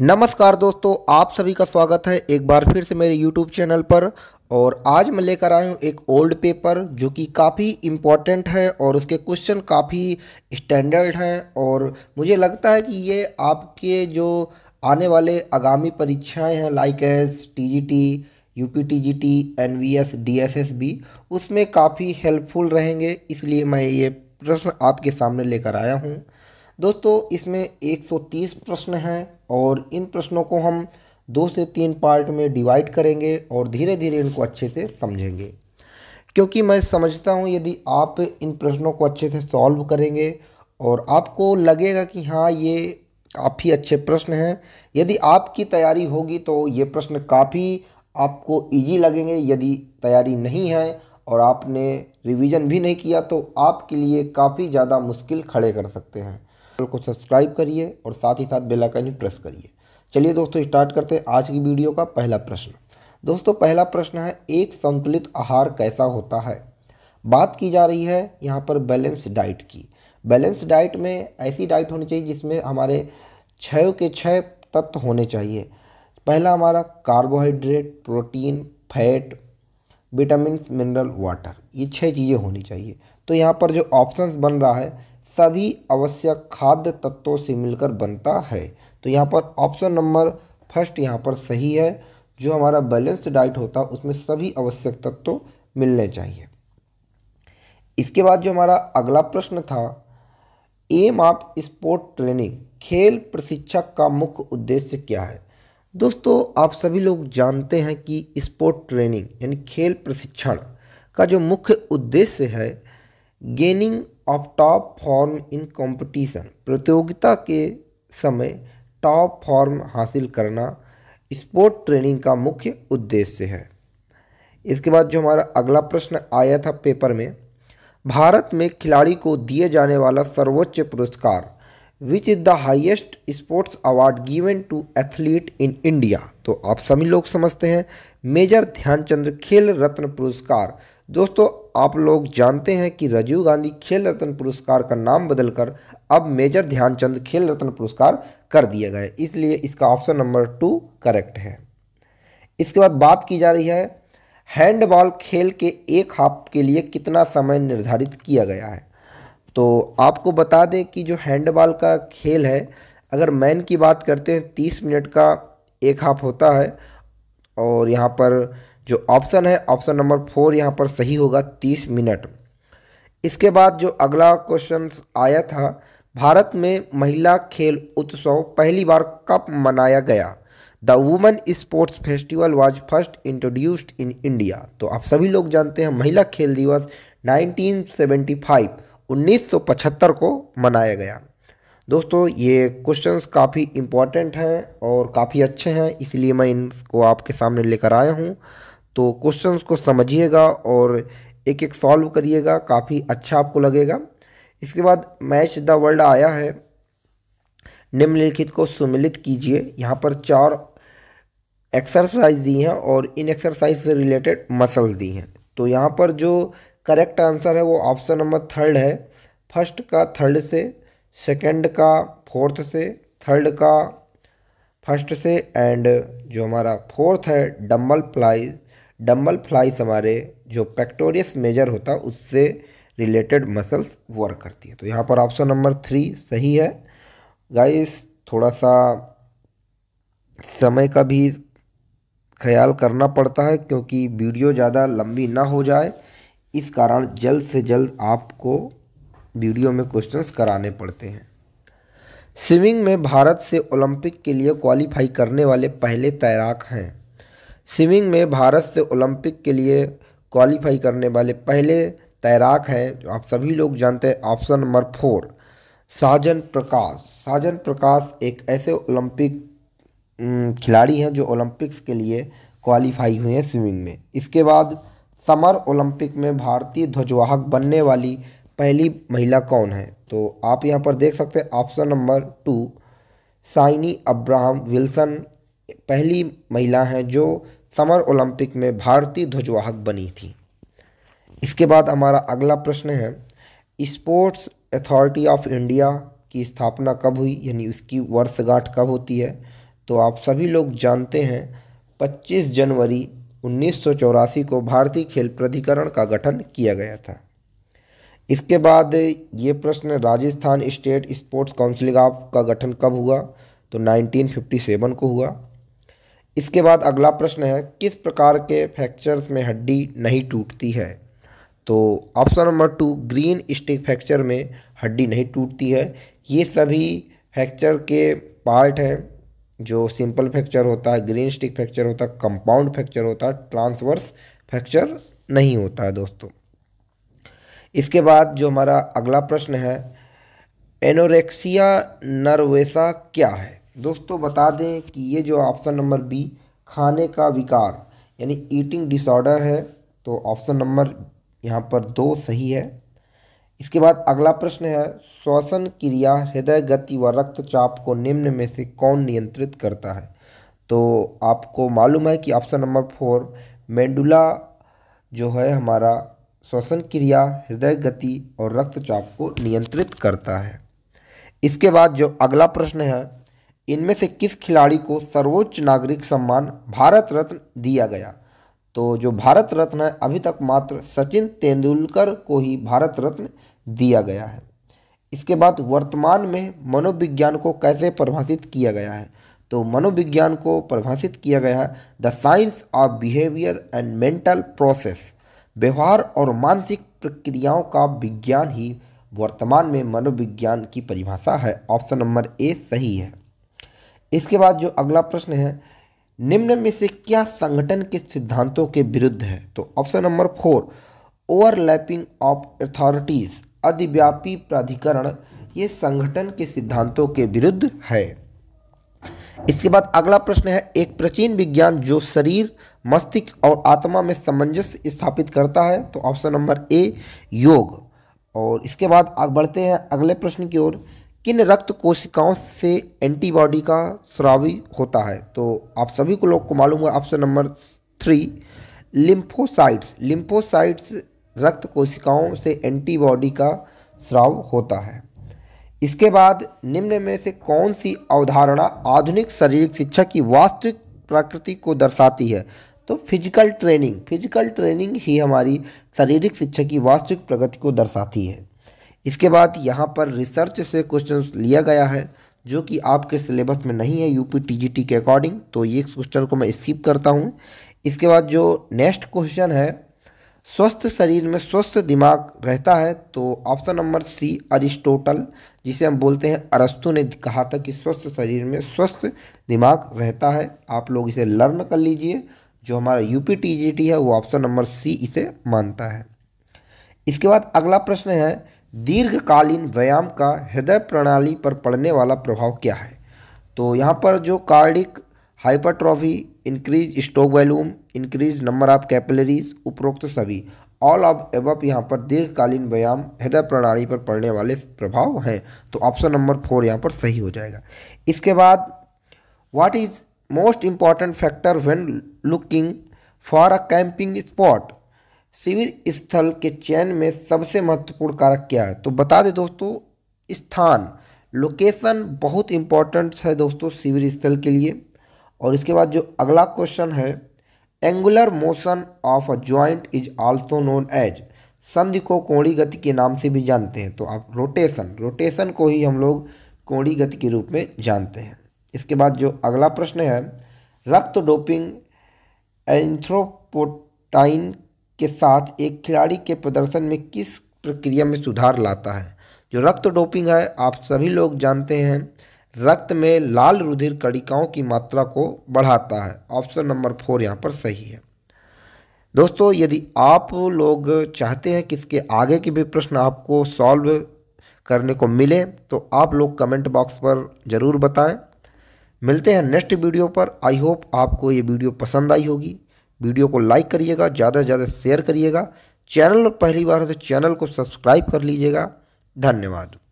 नमस्कार दोस्तों आप सभी का स्वागत है एक बार फिर से मेरे YouTube चैनल पर और आज मैं लेकर आया हूँ एक ओल्ड पेपर जो कि काफ़ी इम्पॉर्टेंट है और उसके क्वेश्चन काफ़ी स्टैंडर्ड हैं और मुझे लगता है कि ये आपके जो आने वाले आगामी परीक्षाएं हैं like S T G T U P T G T N V S D S S B उसमें काफ़ी हेल्पफुल रहेंगे इसलिए मैं ये प्रश्न आपके सामने लेकर आया हूँ दोस्तों इसमें 130 प्रश्न हैं और इन प्रश्नों को हम दो से तीन पार्ट में डिवाइड करेंगे और धीरे धीरे इनको अच्छे से समझेंगे क्योंकि मैं समझता हूँ यदि आप इन प्रश्नों को अच्छे से सॉल्व करेंगे और आपको लगेगा कि हाँ ये काफ़ी अच्छे प्रश्न हैं यदि आपकी तैयारी होगी तो ये प्रश्न काफ़ी आपको इजी लगेंगे यदि तैयारी नहीं है और आपने रिवीजन भी नहीं किया तो आपके लिए काफ़ी ज़्यादा मुश्किल खड़े कर सकते हैं चैनल को सब्सक्राइब करिए और साथ ही साथ बेल आइकन प्रेस करिए चलिए दोस्तों स्टार्ट करते हैं आज की वीडियो का पहला प्रश्न दोस्तों पहला प्रश्न है एक संतुलित आहार कैसा होता है बात की जा रही है यहाँ पर बैलेंस डाइट की बैलेंस डाइट में ऐसी डाइट होनी चाहिए जिसमें हमारे छः के छः तत्व होने चाहिए पहला हमारा carbohydrate protein fat vitamin mineral water ये छः चीज़ें होनी चाहिए तो यहाँ पर जो ऑप्शंस बन रहा है सभी आवश्यक खाद्य तत्वों से मिलकर बनता है तो यहाँ पर ऑप्शन नंबर फर्स्ट यहाँ पर सही है जो हमारा बैलेंस्ड डाइट होता है उसमें सभी आवश्यक तत्व मिलने चाहिए इसके बाद जो हमारा अगला प्रश्न था एम ऑफ स्पोर्ट ट्रेनिंग खेल प्रशिक्षक का मुख्य उद्देश्य क्या है दोस्तों आप सभी लोग जानते हैं कि स्पोर्ट ट्रेनिंग यानी खेल प्रशिक्षण का जो मुख्य उद्देश्य है gaining of top form in competition प्रतियोगिता के समय टॉप फॉर्म हासिल करना स्पोर्ट ट्रेनिंग का मुख्य उद्देश्य है इसके बाद जो हमारा अगला प्रश्न आया था पेपर में भारत में खिलाड़ी को दिए जाने वाला सर्वोच्च पुरस्कार which is the highest sports award given to athlete in India तो आप सभी लोग समझते हैं मेजर ध्यानचंद्र खेल रत्न पुरस्कार दोस्तों आप लोग जानते हैं कि राजीव गांधी खेल रत्न पुरस्कार का नाम बदलकर अब मेजर ध्यानचंद खेल रत्न पुरस्कार कर दिया गया इसलिए इसका ऑप्शन नंबर टू करेक्ट है इसके बाद बात की जा रही है हैंडबॉल खेल के एक हाफ के लिए कितना समय निर्धारित किया गया है तो आपको बता दें कि जो हैंडबॉल का खेल है अगर मैन की बात करते हैं तीस मिनट का एक हाफ होता है और यहाँ पर जो ऑप्शन है ऑप्शन नंबर फोर यहाँ पर सही होगा तीस मिनट इसके बाद जो अगला क्वेश्चन आया था भारत में महिला खेल उत्सव पहली बार कब मनाया गया the women sports festival was first introduced in India तो आप सभी लोग जानते हैं महिला खेल दिवस 1975 1975 को मनाया गया दोस्तों ये क्वेश्चंस काफ़ी इंपॉर्टेंट हैं और काफ़ी अच्छे हैं इसलिए मैं इनको आपके सामने लेकर आया हूँ तो क्वेश्चंस को समझिएगा और एक एक सॉल्व करिएगा काफ़ी अच्छा आपको लगेगा इसके बाद मैच द वर्ल्ड आया है निम्नलिखित को सुमिलित कीजिए यहाँ पर चार एक्सरसाइज दी हैं और इन एक्सरसाइज से रिलेटेड मसल दी हैं तो यहाँ पर जो करेक्ट आंसर है वो ऑप्शन नंबर थर्ड है फर्स्ट का थर्ड से सेकंड का फोर्थ से थर्ड का फर्स्ट से एंड जो हमारा फोर्थ है डम्बल प्लाइज डम्बल फ्लाइस हमारे जो पेक्टोरियस मेजर होता है उससे रिलेटेड मसल्स वर्क करती है तो यहाँ पर ऑप्शन नंबर थ्री सही है गाइस थोड़ा सा समय का भी ख्याल करना पड़ता है क्योंकि वीडियो ज़्यादा लंबी ना हो जाए इस कारण जल्द से जल्द आपको वीडियो में क्वेश्चंस कराने पड़ते हैं स्विमिंग में भारत से ओलंपिक के लिए क्वालिफाई करने वाले पहले तैराक हैं स्विमिंग में भारत से ओलंपिक के लिए क्वालिफाई करने वाले पहले तैराक हैं जो आप सभी लोग जानते हैं option number four Sajan Prakash Sajan Prakash एक ऐसे ओलंपिक खिलाड़ी हैं जो ओलंपिक्स के लिए क्वालिफाई हुए हैं स्विमिंग में इसके बाद समर ओलंपिक में भारतीय ध्वजवाहक बनने वाली पहली महिला कौन है तो आप यहाँ पर देख सकते हैं option number two Shiny Abraham Wilson पहली महिला हैं जो समर ओलंपिक में भारतीय ध्वजवाहक बनी थी इसके बाद हमारा अगला प्रश्न है स्पोर्ट्स अथॉरिटी ऑफ इंडिया की स्थापना कब हुई यानी उसकी वर्षगांठ कब होती है तो आप सभी लोग जानते हैं 25 जनवरी उन्नीस को भारतीय खेल प्राधिकरण का गठन किया गया था इसके बाद ये प्रश्न राजस्थान स्टेट स्पोर्ट्स काउंसिल का गठन कब हुआ तो 1957 को हुआ इसके बाद अगला प्रश्न है किस प्रकार के फ्रैक्चर्स में हड्डी नहीं टूटती है तो option number two green stick fracture में हड्डी नहीं टूटती है ये सभी फ्रैक्चर के पार्ट हैं जो सिंपल फ्रैक्चर होता है ग्रीन स्टिक फ्रैक्चर होता है कंपाउंड फ्रैक्चर होता है ट्रांसवर्स फ्रैक्चर नहीं होता है दोस्तों इसके बाद जो हमारा अगला प्रश्न है एनोरेक्सिया नर्वेसा क्या है दोस्तों बता दें कि ये जो ऑप्शन नंबर बी खाने का विकार यानी ईटिंग डिसऑर्डर है तो ऑप्शन नंबर यहाँ पर दो सही है इसके बाद अगला प्रश्न है श्वसन क्रिया हृदय गति व रक्तचाप को निम्न में से कौन नियंत्रित करता है तो आपको मालूम है कि ऑप्शन नंबर फोर मेंडुला जो है हमारा श्वसन क्रिया हृदय गति और रक्तचाप को नियंत्रित करता है इसके बाद जो अगला प्रश्न है इनमें से किस खिलाड़ी को सर्वोच्च नागरिक सम्मान भारत रत्न दिया गया तो जो भारत रत्न है अभी तक मात्र सचिन तेंदुलकर को ही भारत रत्न दिया गया है इसके बाद वर्तमान में मनोविज्ञान को कैसे परिभाषित किया गया है तो मनोविज्ञान को परिभाषित किया गया है the science of behaviour and mental process व्यवहार और मानसिक प्रक्रियाओं का विज्ञान ही वर्तमान में मनोविज्ञान की परिभाषा है ऑप्शन नंबर ए सही है इसके बाद जो अगला प्रश्न है निम्न में से क्या संगठन के सिद्धांतों के विरुद्ध है तो option number four overlapping of authorities अधिव्यापी प्राधिकरण ये संगठन के सिद्धांतों के विरुद्ध है इसके बाद अगला प्रश्न है एक प्राचीन विज्ञान जो शरीर मस्तिष्क और आत्मा में सामंजस्य स्थापित करता है तो ऑप्शन नंबर ए योग और इसके बाद बढ़ते हैं अगले प्रश्न की ओर किन रक्त कोशिकाओं से एंटीबॉडी का स्रावी होता है तो आप सभी को लोग को मालूम है option number three lymphocytes lymphocytes रक्त कोशिकाओं से एंटीबॉडी का स्राव होता है इसके बाद निम्न में से कौन सी अवधारणा आधुनिक शारीरिक शिक्षा की वास्तविक प्रकृति को दर्शाती है तो फिजिकल ट्रेनिंग फिजिकल ट्रेनिंग ही हमारी शारीरिक शिक्षा की वास्तविक प्रगति को दर्शाती है इसके बाद यहाँ पर रिसर्च से क्वेश्चन लिया गया है जो कि आपके सिलेबस में नहीं है यूपी टीजीटी के अकॉर्डिंग तो ये क्वेश्चन को मैं स्किप करता हूँ इसके बाद जो नेक्स्ट क्वेश्चन है स्वस्थ शरीर में स्वस्थ दिमाग रहता है तो ऑप्शन नंबर सी अरिस्टोटल जिसे हम बोलते हैं अरस्तु ने कहा था कि स्वस्थ शरीर में स्वस्थ दिमाग रहता है आप लोग इसे लर्न कर लीजिए जो हमारा यूपी टीजीटी है वो ऑप्शन नंबर सी इसे मानता है इसके बाद अगला प्रश्न है दीर्घकालीन व्यायाम का हृदय प्रणाली पर पड़ने वाला प्रभाव क्या है तो यहाँ पर जो cardiac hypertrophy increase stroke volume increase number of capillaries उपरोक्त सभी ऑल ऑफ एब यहाँ पर दीर्घकालीन व्यायाम हृदय प्रणाली पर पड़ने वाले प्रभाव हैं तो ऑप्शन नंबर फोर यहाँ पर सही हो जाएगा इसके बाद what is most important factor when looking for a camping spot शिविर स्थल के चयन में सबसे महत्वपूर्ण कारक क्या है तो बता दें दोस्तों स्थान लोकेशन बहुत इंपॉर्टेंट है दोस्तों शिविर स्थल के लिए और इसके बाद जो अगला क्वेश्चन है angular motion of a joint is also known as संधि को कोणी गति के नाम से भी जानते हैं तो आप रोटेशन रोटेशन को ही हम लोग कोणी गति के रूप में जानते हैं इसके बाद जो अगला प्रश्न है रक्त डोपिंग एंथ्रोपोटाइन के साथ एक खिलाड़ी के प्रदर्शन में किस प्रक्रिया में सुधार लाता है जो रक्त डोपिंग है आप सभी लोग जानते हैं रक्त में लाल रुधिर कड़िकाओं की मात्रा को बढ़ाता है ऑप्शन नंबर फोर यहाँ पर सही है दोस्तों यदि आप लोग चाहते हैं कि इसके आगे के भी प्रश्न आपको सॉल्व करने को मिले तो आप लोग कमेंट बॉक्स पर ज़रूर बताएं मिलते हैं नेक्स्ट वीडियो पर आई होप आपको ये वीडियो पसंद आई होगी वीडियो को लाइक करिएगा ज़्यादा से ज़्यादा शेयर करिएगा चैनल पहली बार है तो चैनल को सब्सक्राइब कर लीजिएगा धन्यवाद